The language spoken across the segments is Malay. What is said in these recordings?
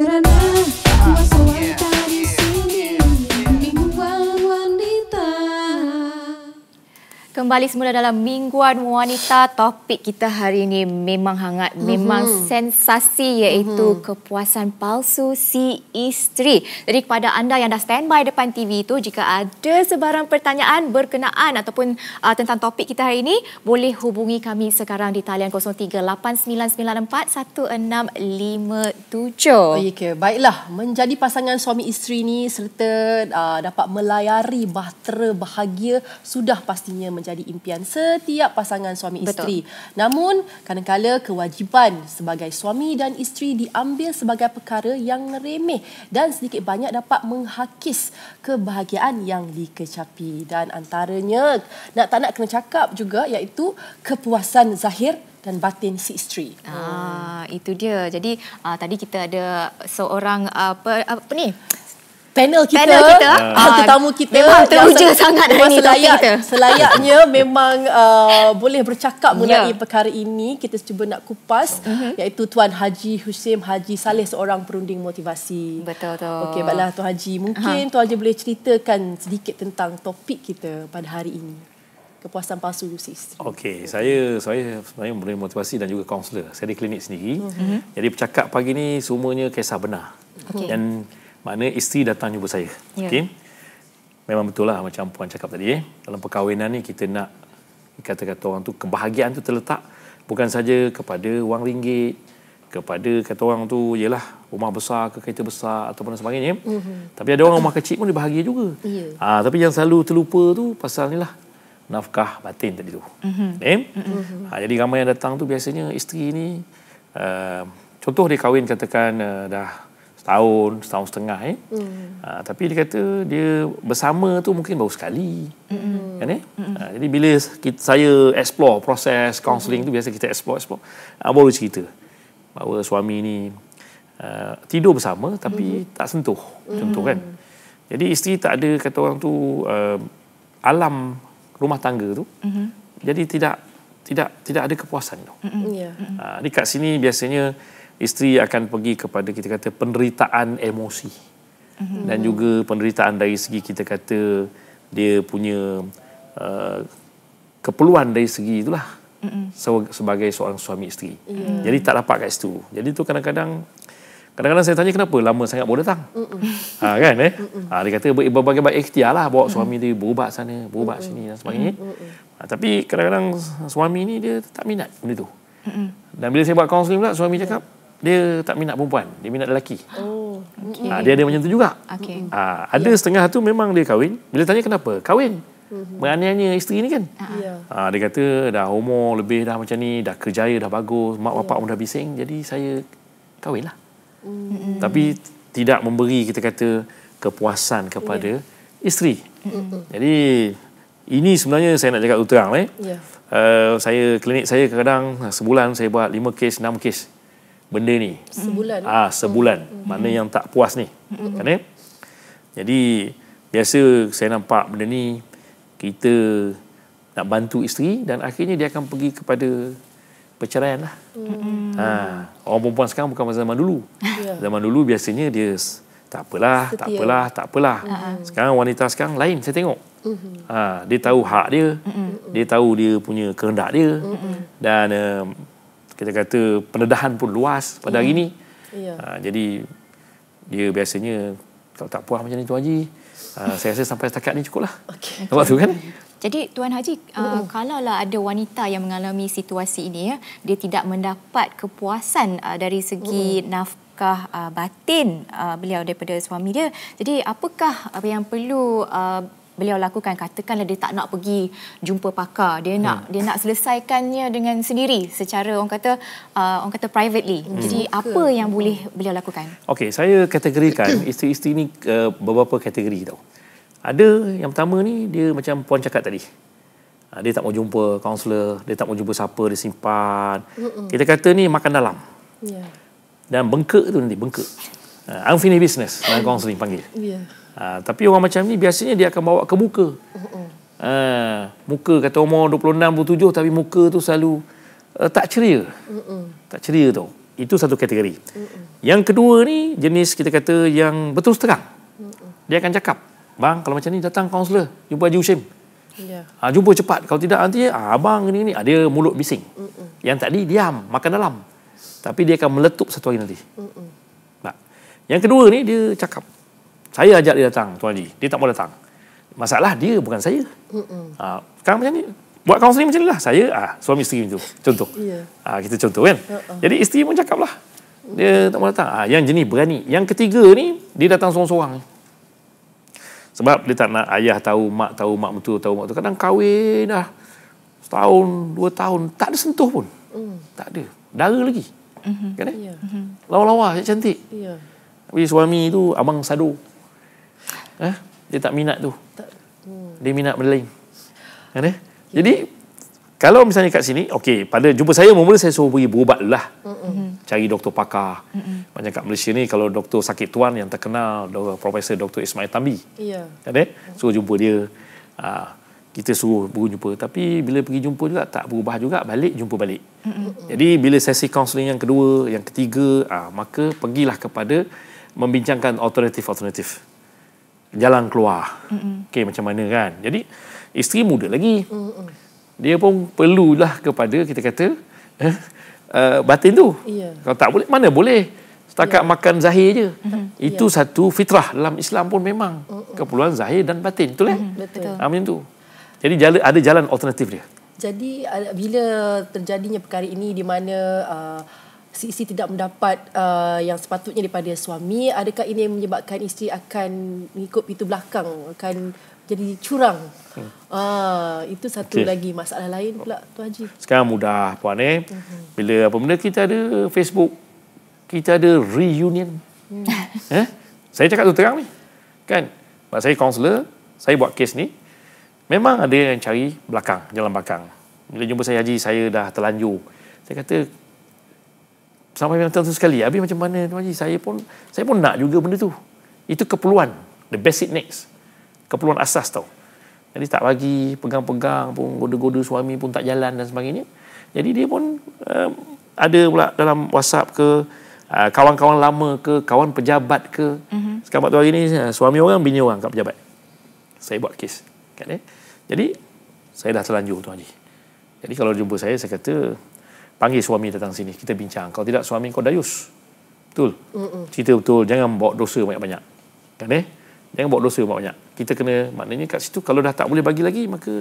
But I know. Kembali semula dalam Mingguan Wanita, topik kita hari ini memang hangat, mm-hmm. memang mhm. sensasi iaitu mm-hmm. kepuasan palsu si isteri. Jadi kepada anda yang dah standby depan TV itu, jika ada sebarang pertanyaan berkenaan ataupun uh, tentang topik kita hari ini, boleh hubungi kami sekarang di talian 0389941657. 1657 Okay, baiklah, menjadi pasangan suami isteri ini serta uh, dapat melayari bahtera bahagia sudah pastinya menjadi menjadi impian setiap pasangan suami Betul. isteri. Namun, kadangkala kewajipan sebagai suami dan isteri diambil sebagai perkara yang remeh dan sedikit banyak dapat menghakis kebahagiaan yang dikecapi. Dan antaranya, nak tak nak kena cakap juga iaitu kepuasan zahir dan batin si istri. Ah, itu dia. Jadi, ah, tadi kita ada seorang apa apa ni? panel kita panel kita uh, ah, ah. tetamu kita memang teruja yang, sangat dari ni selayak, kita selayaknya memang uh, boleh bercakap ya. mengenai perkara ini kita cuba nak kupas uh-huh. iaitu tuan Haji Husim Haji Saleh seorang perunding motivasi betul tu okey baiklah tuan Haji mungkin uh-huh. tuan Haji boleh ceritakan sedikit tentang topik kita pada hari ini kepuasan palsu Yusis. Okey, saya saya sebenarnya boleh motivasi dan juga kaunselor. Saya di klinik sendiri. Uh-huh. Jadi bercakap pagi ni semuanya kisah benar. Okay. Dan Maknanya isteri datang jumpa saya. Yeah. Okey. Memang betul lah macam puan cakap tadi eh. Dalam perkahwinan ni kita nak kata-kata orang tu kebahagiaan tu terletak bukan saja kepada wang ringgit, kepada kata orang tu ialah rumah besar ke kereta besar ataupun sebagainya. Mm-hmm. Tapi ada orang rumah kecil pun dia bahagia juga. Yeah. Ha, tapi yang selalu terlupa tu pasal ni lah nafkah batin tadi tu. Mm-hmm. Eh? Mm-hmm. Ha, jadi ramai yang datang tu biasanya isteri ni uh, contoh dia kahwin katakan uh, dah setahun, setahun setengah eh. Mm. Uh, tapi dia kata dia bersama tu mungkin baru sekali. Mm. Kan eh? Mm. Uh, jadi bila kita, saya explore proses counselling mm. tu biasa kita explore explore uh, baru cerita bahawa suami ni uh, tidur bersama tapi mm. tak sentuh. Mm. Contoh kan. Jadi isteri tak ada kata orang tu uh, alam rumah tangga tu. Mm. Jadi tidak tidak tidak ada kepuasan tu. Mm. Yeah. Uh, ya. hmm. di sini biasanya isteri akan pergi kepada kita kata penderitaan emosi mhm. dan juga penderitaan dari segi kita kata dia punya uh, keperluan dari segi itulah Mm-mm. sebagai seorang suami isteri. Mm. Jadi tak dapat kat situ. Jadi tu kadang-kadang kadang-kadang saya tanya kenapa lama sangat baru datang. Ha, kan eh? Ha, dia kata berbagai baik ikhtiar lah bawa suami dia berubat sana, berubat Mm-mm. sini dan sebagainya. Ha, tapi kadang-kadang suami ni dia tak minat benda tu. Mm-mm. Dan bila saya buat kaunseling pula suami cakap dia tak minat perempuan dia minat lelaki oh, ah, okay. ha, dia ada macam tu juga okay. ha, ah, ada yeah. setengah tu memang dia kahwin bila tanya kenapa kahwin Menganiannya mhm. isteri ni kan yeah. ha, ah. ya. Dia kata dah umur lebih dah macam ni Dah kerjaya dah bagus Mak bapak pun yeah. dah bising Jadi saya kahwin lah mm-hmm. Tapi tidak memberi kita kata Kepuasan kepada yeah. isteri mm-hmm. Jadi ini sebenarnya saya nak cakap terang eh? yeah. Ya. uh, Saya klinik saya kadang Sebulan saya buat 5 kes 6 kes benda ni sebulan ah ha, sebulan hmm. mana yang tak puas ni hmm. kan eh? jadi biasa saya nampak benda ni kita nak bantu isteri dan akhirnya dia akan pergi kepada perceraian lah. Hmm. Ha, orang perempuan sekarang bukan zaman dulu. Yeah. Zaman dulu biasanya dia tak apalah, Setia. tak apalah, tak apalah. Hmm. Sekarang wanita sekarang lain saya tengok. Hmm. Ha, dia tahu hak dia, hmm. dia tahu dia punya kehendak dia hmm. dan um, kita kata pendedahan pun luas pada hari ya. ini. Ya. Uh, jadi dia biasanya kalau tak puas macam ni tuan haji, uh, saya rasa sampai setakat ni cukup lah. Okay. Nampak tu kan? Jadi tuan haji, uh, ah, kalau lah ada wanita yang mengalami situasi ini ya, dia tidak mendapat kepuasan uh, dari segi Uh-oh. nafkah uh, batin uh, beliau daripada suami dia. Jadi apakah apa yang perlu uh, beliau lakukan katakanlah dia tak nak pergi jumpa pakar dia nak hmm. dia nak selesaikannya dengan sendiri secara orang kata uh, orang kata privately hmm. jadi Buka. apa yang boleh beliau lakukan okey saya kategorikan isteri-isteri ni uh, beberapa kategori tau ada yang pertama ni dia macam puan cakap tadi ah, dia tak mau jumpa kaunselor, dia tak mau jumpa siapa, dia simpan. Mm-mm. Kita kata ni makan dalam. Yeah. Dan bengkak tu nanti, bengkak. Uh, unfinished business, dengan kaunseling panggil. Yeah. Ha, tapi orang macam ni biasanya dia akan bawa ke muka. Ha, muka kata umur 26, 27 tapi muka tu selalu uh, tak ceria. Tak ceria tu. Itu satu kategori. Yang kedua ni jenis kita kata yang berterus terang. Dia akan cakap, bang kalau macam ni datang kaunselor, jumpa Haji Hushim. Ya. Ha, jumpa cepat. Kalau tidak nanti ah, abang ni ni ada mulut bising. Mm-mm. Yang tadi diam, makan dalam. Tapi dia akan meletup satu hari nanti. Mm-mm. Yang kedua ni dia cakap saya ajak dia datang tuan Haji dia tak mau datang masalah dia bukan saya ha, sekarang macam ni buat kaunseling macam ni lah saya ah, suami isteri macam tu contoh yeah. Ya. ha, kita contoh kan uh-uh. jadi isteri pun cakap lah dia tak mau datang ha, yang jenis berani yang ketiga ni dia datang seorang-seorang sebab dia tak nak ayah tahu mak tahu mak betul tahu mak betul kadang kahwin dah setahun dua tahun tak ada sentuh pun mm. tak ada darah lagi mm-hmm. kan eh? yeah. Mhm. lawa-lawa cantik yeah. tapi suami tu abang sadu Eh? Dia tak minat tu. Hmm. Dia minat benda lain. Kan, eh? okay. Jadi, kalau misalnya kat sini, okay, pada jumpa saya, mula-mula saya suruh pergi berubat lah. Mm-hmm. Cari doktor pakar. Mm-hmm. Macam kat Malaysia ni, kalau doktor sakit tuan yang terkenal, doktor Profesor Doktor Ismail Tambi. Yeah. Kan, eh? Suruh jumpa dia. Ha, kita suruh berjumpa. Tapi bila pergi jumpa juga, tak berubah juga, balik, jumpa balik. Mm-hmm. Jadi, bila sesi kaunseling yang kedua, yang ketiga, ha, maka pergilah kepada membincangkan alternatif-alternatif jalan keluar. Mm-mm. Okay, macam mana kan? Jadi, isteri muda lagi. Mm-mm. Dia pun perlulah kepada, kita kata, eh, uh, batin tu. Yeah. Kalau tak boleh, mana boleh? Setakat yeah. makan zahir je. Mm-hmm. Itu yeah. satu fitrah dalam Islam pun memang. Mm-mm. Keperluan zahir dan batin. Betul kan? Mm-hmm. Betul. Ah, Amin tu. Jadi, jalan, ada jalan alternatif dia. Jadi, bila terjadinya perkara ini di mana... Uh, si isteri tidak mendapat uh, yang sepatutnya daripada suami adakah ini yang menyebabkan isteri akan mengikut pintu belakang akan jadi curang hmm. uh, itu satu okay. lagi masalah lain pula tu haji sekarang mudah puan eh hmm. bila apa benda kita ada Facebook kita ada reunion hmm. eh saya cakap tu terang ni kan Mak saya kaunselor saya buat kes ni memang ada yang cari belakang jalan belakang bila jumpa saya haji saya dah terlanjur saya kata sampai bintang tu sekali. Habis macam mana Tuan Haji? Saya pun saya pun nak juga benda tu. Itu keperluan. The basic needs, Keperluan asas tau. Jadi tak bagi, pegang-pegang pun, goda-goda suami pun tak jalan dan sebagainya. Jadi dia pun um, ada pula dalam WhatsApp ke, uh, kawan-kawan lama ke, kawan pejabat ke. Mm-hmm. Sekarang waktu hari ni, uh, suami orang, bini orang kat pejabat. Saya buat kes. Kan, eh? Jadi, saya dah terlanjur Tuan Haji. Jadi kalau jumpa saya, saya kata, panggil suami datang sini kita bincang kalau tidak suami kau dayus betul Mm-mm. cerita betul jangan bawa dosa banyak-banyak kan eh jangan bawa dosa banyak-banyak kita kena maknanya kat situ kalau dah tak boleh bagi lagi maka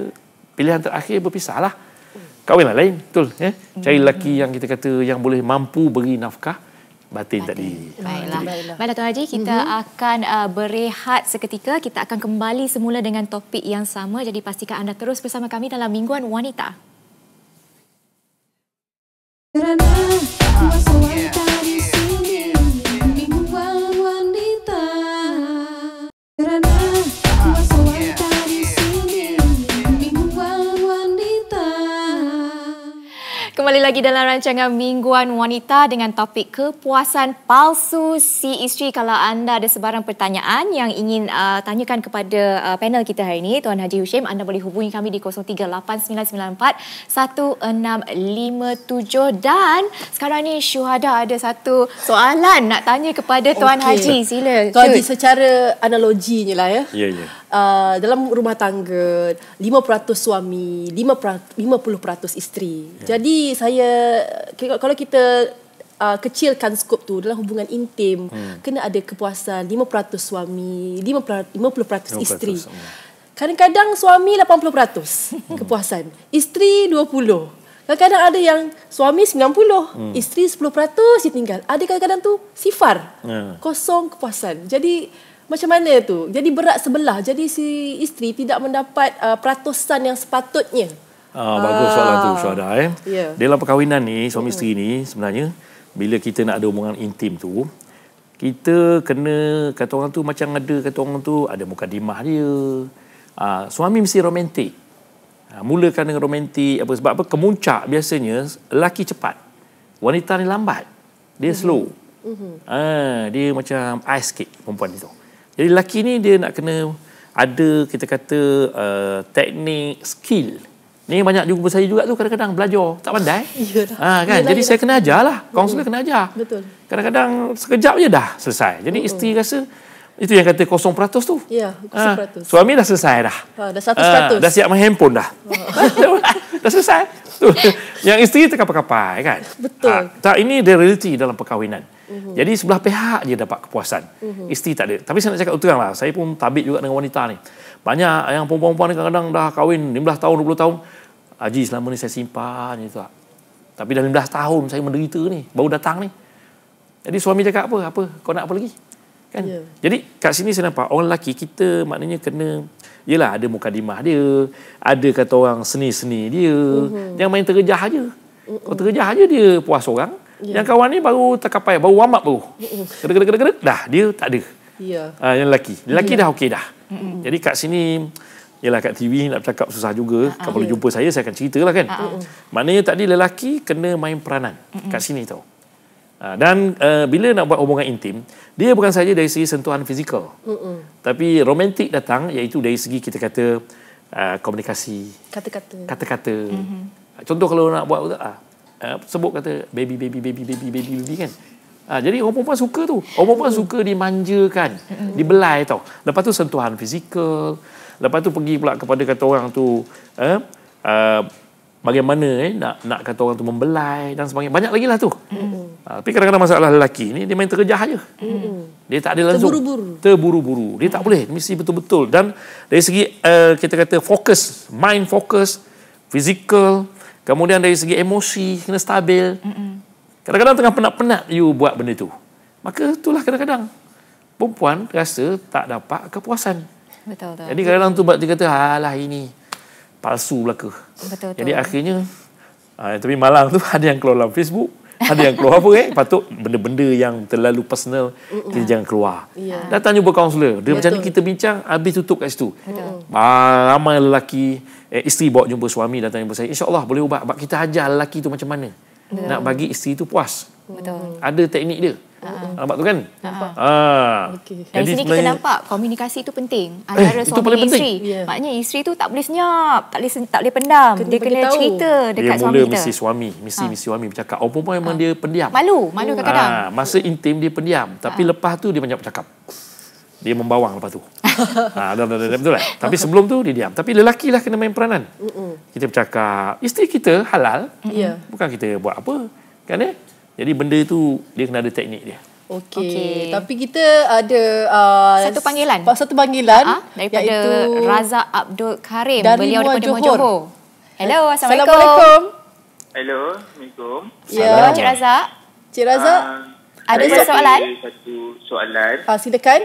pilihan terakhir berpisahlah mm. kahwinlah lain betul eh mm. cari lelaki yang kita kata yang boleh mampu beri nafkah Batin, batin tadi. Baiklah. Baiklah Tuan Haji, kita mm-hmm. akan uh, berehat seketika. Kita akan kembali semula dengan topik yang sama. Jadi pastikan anda terus bersama kami dalam Mingguan Wanita. Pero nada, tú vas kembali lagi dalam rancangan Mingguan Wanita dengan topik kepuasan palsu si isteri. Kalau anda ada sebarang pertanyaan yang ingin uh, tanyakan kepada uh, panel kita hari ini, Tuan Haji Hushim, anda boleh hubungi kami di 0389941657 dan sekarang ni Syuhada ada satu soalan nak tanya kepada Tuan okay. Haji. Sila. Tuan Haji secara analoginya lah ya. Ya, yeah, ya. Yeah. Uh, dalam rumah tangga 5% suami 5%, 50% isteri yeah. Jadi saya kalau kita uh, kecilkan skop tu dalam hubungan intim hmm. kena ada kepuasan 50% suami 50% 50% isteri 50%. kadang-kadang suami 80% hmm. kepuasan isteri 20 Kadang-kadang ada yang suami 90, hmm. isteri 10% tinggal Ada kadang-kadang tu sifar. Yeah. Kosong kepuasan. Jadi macam mana tu? Jadi berat sebelah. Jadi si isteri tidak mendapat uh, peratusan yang sepatutnya. Ah, ah. bagus soalan tu ah. Syuhada eh. Yeah. Dalam perkahwinan ni suami yeah. isteri ni sebenarnya bila kita nak ada hubungan intim tu kita kena kata orang tu macam ada kata orang tu ada muka dimah dia. Ah, suami mesti romantik. Ah, mulakan dengan romantik apa sebab apa kemuncak biasanya lelaki cepat. Wanita ni lambat. Dia mm-hmm. slow. Mm-hmm. Ah, dia macam ice sikit perempuan itu. Jadi lelaki ni dia nak kena ada kita kata uh, teknik skill Ni banyak juga saya juga tu kadang-kadang belajar tak pandai. Ha kan. Yalah, Jadi yalah. saya kena ajarlah. Kaunselor kena ajar. Betul. Kadang-kadang sekejap je dah selesai. Jadi uh-huh. isteri rasa itu yang kata kosong tu. Ya, ha, kosong ha, Suami dah selesai dah. Ha, dah 100%. peratus. Ha, dah siap main handphone dah. Oh. dah selesai. Tu. Yang isteri apa-apa, kan. Betul. Ha, tak, ini the reality dalam perkahwinan. Uh-huh. Jadi sebelah pihak dia dapat kepuasan. Uh-huh. Isteri tak ada. Tapi saya nak cakap terang lah, Saya pun tabik juga dengan wanita ni. Banyak yang perempuan-perempuan ni kadang-kadang dah kahwin 15 tahun, 20 tahun. Haji selama ni saya simpan gitu Tapi dah 15 tahun saya menderita ni, baru datang ni. Jadi suami cakap apa? Apa? Kau nak apa lagi? Kan? Yeah. Jadi kat sini saya nampak orang lelaki kita maknanya kena yalah ada mukadimah dia, ada kata orang seni-seni dia. Mm-hmm. main terjejah aja. Mm-mm. Kau terjejah aja dia puas orang. Yeah. Yang kawan ni baru terkapai, baru wamak baru. Mhm. Kedek kedek kedek dah dia tak ada. Ya. Yeah. Uh, yang lelaki. Lelaki yeah. dah okey dah. Mm-mm. Jadi kat sini Yelah kat TV nak cakap susah juga uh, Kalau ah. jumpa saya saya akan cerita lah kan uh, uh. Maknanya tadi lelaki kena main peranan uh-uh. Kat sini tau uh, Dan uh, bila nak buat hubungan intim Dia bukan saja dari segi sentuhan fizikal uh-uh. Tapi romantik datang Iaitu dari segi kita kata uh, Komunikasi Kata-kata Kata-kata uh-huh. Contoh kalau nak buat uh, Sebut kata baby baby baby baby baby baby kan Ha, jadi orang perempuan suka tu. Orang perempuan suka dimanjakan. Dibelai tau. Lepas tu sentuhan fizikal. Lepas tu pergi pula kepada kata orang tu eh, uh, bagaimana eh, nak nak kata orang tu membelai dan sebagainya. Banyak lagi lah tu. Mm. Uh, tapi kadang-kadang masalah lelaki ni dia main terkejah je. Mm. Dia tak ada langsung. Terburu-buru. Terburu-buru. Dia tak boleh. Mesti betul-betul. Dan dari segi uh, kita kata fokus, mind fokus, fizikal, kemudian dari segi emosi, kena stabil. Mm-mm. Kadang-kadang tengah penat-penat you buat benda tu. Maka itulah kadang-kadang perempuan rasa tak dapat kepuasan. Betul betul. Jadi kadang-kadang tu dia kata halah ini palsu belaka. Betul betul. Jadi akhirnya uh, tapi malang tu ada yang keluar dalam Facebook ada yang keluar apa eh patut benda-benda yang terlalu personal uh-uh. kita jangan keluar yeah. datang jumpa kaunselor dia Betul. macam ni kita bincang habis tutup kat situ Betul. Ah, ramai lelaki eh, isteri bawa jumpa suami datang jumpa saya insyaAllah boleh ubah Abang kita ajar lelaki tu macam mana Betul. nak bagi isteri tu puas Betul. ada teknik dia Betul. Nampak tu kan? Nampak. Ah. Okay. Dari sini kita nampak komunikasi tu penting. Eh, Antara eh, suami itu isteri. Penting. Ya. Yeah. Maknanya isteri tu tak boleh senyap. Tak boleh, tak boleh pendam. Kena dia kena tahu. cerita dekat suami kita. Dia mula misi suami. Misi, ha. misi suami bercakap. Oh, perempuan memang ha. dia pendiam. Malu. Malu oh. kadang-kadang. Ah. Masa intim dia pendiam. Tapi ha. lepas tu dia banyak bercakap. Dia membawang lepas tu. ah, dah, dah, betul lah. Tapi sebelum tu dia diam. Tapi lelaki lah kena main peranan. Kita bercakap. Isteri kita halal. Yeah. Bukan kita buat apa. Kan ya? Eh? Jadi benda itu dia kena ada teknik dia. Yeah. Okey. Okay. Tapi kita ada uh, satu panggilan. Satu panggilan uh-huh. daripada Razak Abdul Karim. Dari Beliau daripada Johor. Johor. Hello, eh, Assalamualaikum. Assalamualaikum. Hello, Assalamualaikum. Ya, yeah. Cik Razak. Cik Razak, uh, ah, ada saya soalan? Ada satu soalan. Uh, silakan.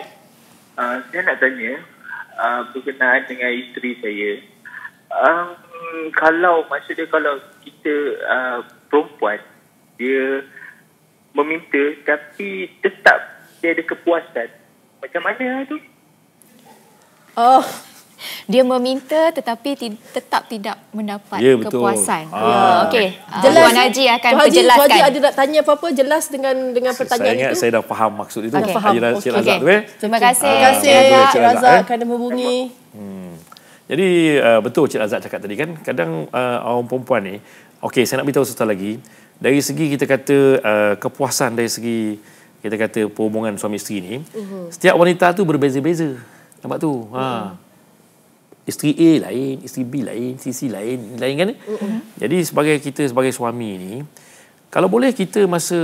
Uh, saya nak tanya uh, berkenaan dengan isteri saya. Um, kalau, maksudnya kalau kita uh, perempuan, dia uh, meminta tapi tetap dia ada kepuasan. Macam mana lah tu? Oh, dia meminta tetapi ti- tetap tidak mendapat yeah, betul. kepuasan. Ah. Ya, okey, ah. jelas. Tuan Haji akan Tuan Haji, perjelaskan. Tuan Haji ada nak tanya apa-apa jelas dengan dengan pertanyaan saya ingat itu. Saya dah faham maksud itu. Okay. Haji Razak okay. okay. okay. Terima kasih. Terima kasih Cik Razak, Razak eh. kerana menghubungi. Hmm. Jadi uh, betul Cik Razak cakap tadi kan, kadang uh, orang perempuan ni, okey saya nak beritahu sesuatu lagi, dari segi kita kata uh, kepuasan dari segi kita kata perhubungan suami isteri ni uh-huh. setiap wanita tu berbeza-beza nampak tu uh-huh. ha mhm. isteri A lain isteri B lain sisi lain lain kan uh-huh. jadi sebagai kita sebagai suami ni kalau boleh kita masa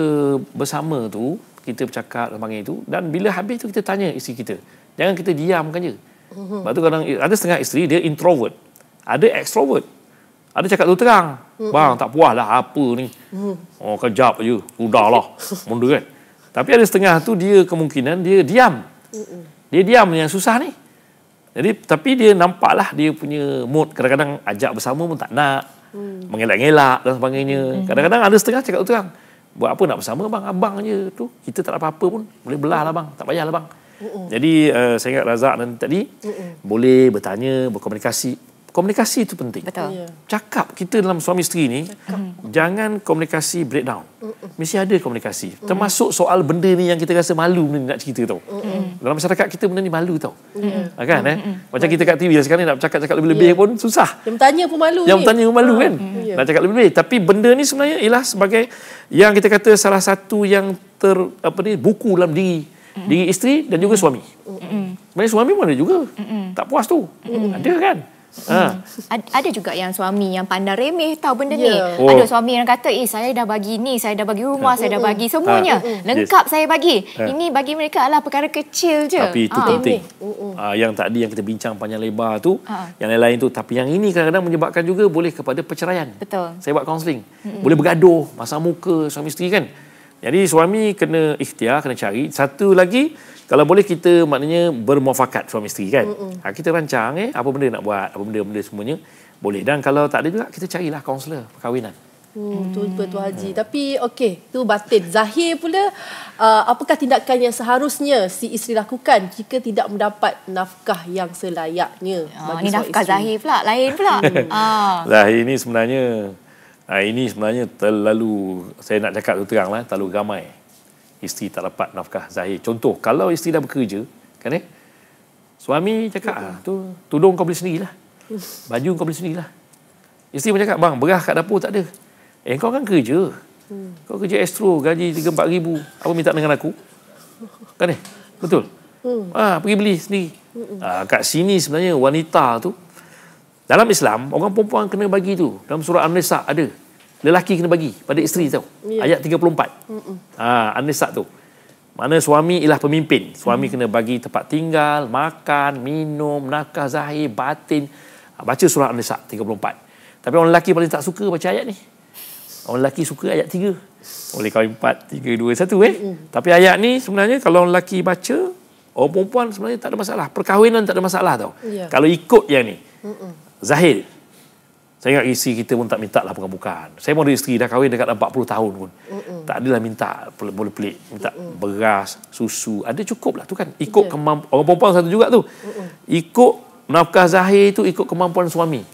bersama tu kita bercakap sebagainya itu dan bila habis tu kita tanya isteri kita jangan kita diam kan je uh-huh. sebab tu kadang ada setengah isteri dia introvert ada extrovert ada cakap tu terang. Mm-mm. Bang, tak puas lah apa ni. Mm. Oh, kejap je. Udahlah. Munda kan. Tapi ada setengah tu, dia kemungkinan dia diam. Mm-mm. Dia diam yang susah ni. Jadi, tapi dia nampak lah dia punya mood. Kadang-kadang ajak bersama pun tak nak. Mm. Mengelak-ngelak dan sebagainya. Mm-hmm. Kadang-kadang ada setengah cakap tu terang. Buat apa nak bersama bang? Abang je tu. Kita tak ada apa-apa pun. Boleh belah lah bang. Tak payah lah bang. Mm-mm. Jadi, uh, saya ingat Razak tadi, Mm-mm. boleh bertanya, berkomunikasi komunikasi itu penting. Betul. Yeah. Cakap kita dalam suami isteri ni Cakap. jangan komunikasi breakdown. Mm-mm. Mesti ada komunikasi. Mm-mm. Termasuk soal benda ni yang kita rasa malu benda ni nak cerita tau. Mm-mm. Dalam masyarakat kita benda ni malu tau. Yeah. Kan eh? Mm-mm. Macam kita kat TV sekarang ni nak cakap-cakap lebih-lebih yeah. pun susah. Yang bertanya pun malu Yang bertanya pun malu ha. kan. Yeah. Nak cakap lebih-lebih tapi benda ni sebenarnya ialah sebagai yang kita kata salah satu yang ter apa ni buku dalam diri Mm-mm. diri isteri dan juga suami. Mm-mm. Sebenarnya suami pun ada juga. Mm-mm. Tak puas tu. Mm-mm. Ada kan? Ha. Hmm. Ada juga yang suami yang pandang remeh tahu benda yeah. ni. Ya. Oh. Ada suami yang kata, "Eh, saya dah bagi ni, saya dah bagi rumah, ha. saya dah bagi semuanya. Ha. Lengkap yes. saya bagi. Ha. Ini bagi mereka adalah perkara kecil je." Tapi itu ha. penting. Ha. yang tadi yang kita bincang panjang lebar tu, ha. yang lain-lain tu, tapi yang ini kadang-kadang menyebabkan juga boleh kepada perceraian. Betul. Saya buat kaunseling. hmm Boleh bergaduh, masa muka suami isteri kan. Jadi suami kena ikhtiar, kena cari. Satu lagi, kalau boleh kita maknanya bermuafakat suami isteri kan ha, kita rancang eh apa benda nak buat apa benda benda semuanya boleh dan kalau tak ada juga kita carilah kaunselor perkahwinan oh, Hmm, betul betul Haji. Hmm. Tapi okey, tu batin. Zahir pula, uh, apakah tindakan yang seharusnya si isteri lakukan jika tidak mendapat nafkah yang selayaknya? Ah, ini nafkah isteri? Zahir pula, lain pula. Hmm. ah. Zahir ini sebenarnya, ah, ini sebenarnya terlalu, saya nak cakap tu teranglah, terlalu ramai isteri tak dapat nafkah zahir. Contoh, kalau isteri dah bekerja, kan eh? Suami cakap, ah, tu, tudung kau beli sendirilah. Baju kau beli sendirilah. Isteri pun cakap, bang, berah kat dapur tak ada. Eh, kau kan kerja. Kau kerja astro, gaji RM3,000, ribu. Apa minta dengan aku? Kan eh? Betul? Ah, pergi beli sendiri. Ah, kat sini sebenarnya wanita tu, dalam Islam, orang perempuan kena bagi tu. Dalam surah An-Nisa ada lelaki kena bagi pada isteri tau. Yeah. Ayat 34. Hmm. Ha, Anisa tu. Mana suami ialah pemimpin. Suami hmm. kena bagi tempat tinggal, makan, minum, nakah zahir, batin. Ha, baca surah Anisa 34. Tapi orang lelaki paling tak suka baca ayat ni. Orang lelaki suka ayat 3. Oleh kau 4, 3, 2, 1 eh. Hmm. Tapi ayat ni sebenarnya kalau orang lelaki baca, orang perempuan sebenarnya tak ada masalah. Perkahwinan tak ada masalah tau. Yeah. Kalau ikut yang ni. Hmm. Zahir. Saya ingat isteri kita pun tak minta lah bukan-bukan. Saya pun ada isteri dah kahwin dekat 40 tahun pun. Mm-mm. Tak adalah minta boleh pelik. Minta Mm-mm. beras, susu. Ada cukup lah tu kan. Ikut yeah. kemampuan. Orang perempuan satu juga tu. Mm-mm. Ikut nafkah zahir tu ikut kemampuan suami.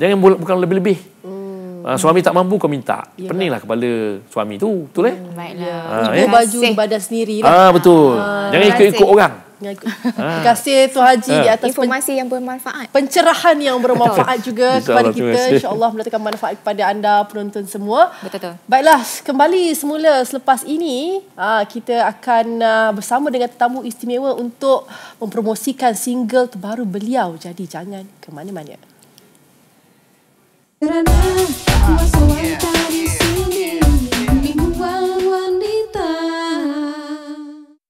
Jangan bu- bukan lebih-lebih. Mm. Uh, suami tak mampu kau minta. Yeah, Pening lah kepala suami tu. Betul eh? Mm, baiklah. Uh, Ibu eh? baju badan sendiri lah. Ah, betul. Uh, Jangan ikut-ikut orang. Ah. Kasih Tuan Haji ha. di ah. atas informasi yang bermanfaat. Pencerahan yang bermanfaat juga Insya kepada Allah, kita. InsyaAllah melakukan manfaat kepada anda penonton semua. Betul. Baiklah, kembali semula selepas ini ah, kita akan bersama dengan tetamu istimewa untuk mempromosikan single terbaru beliau. Jadi jangan ke mana-mana. Kerana kuasa wanita di sini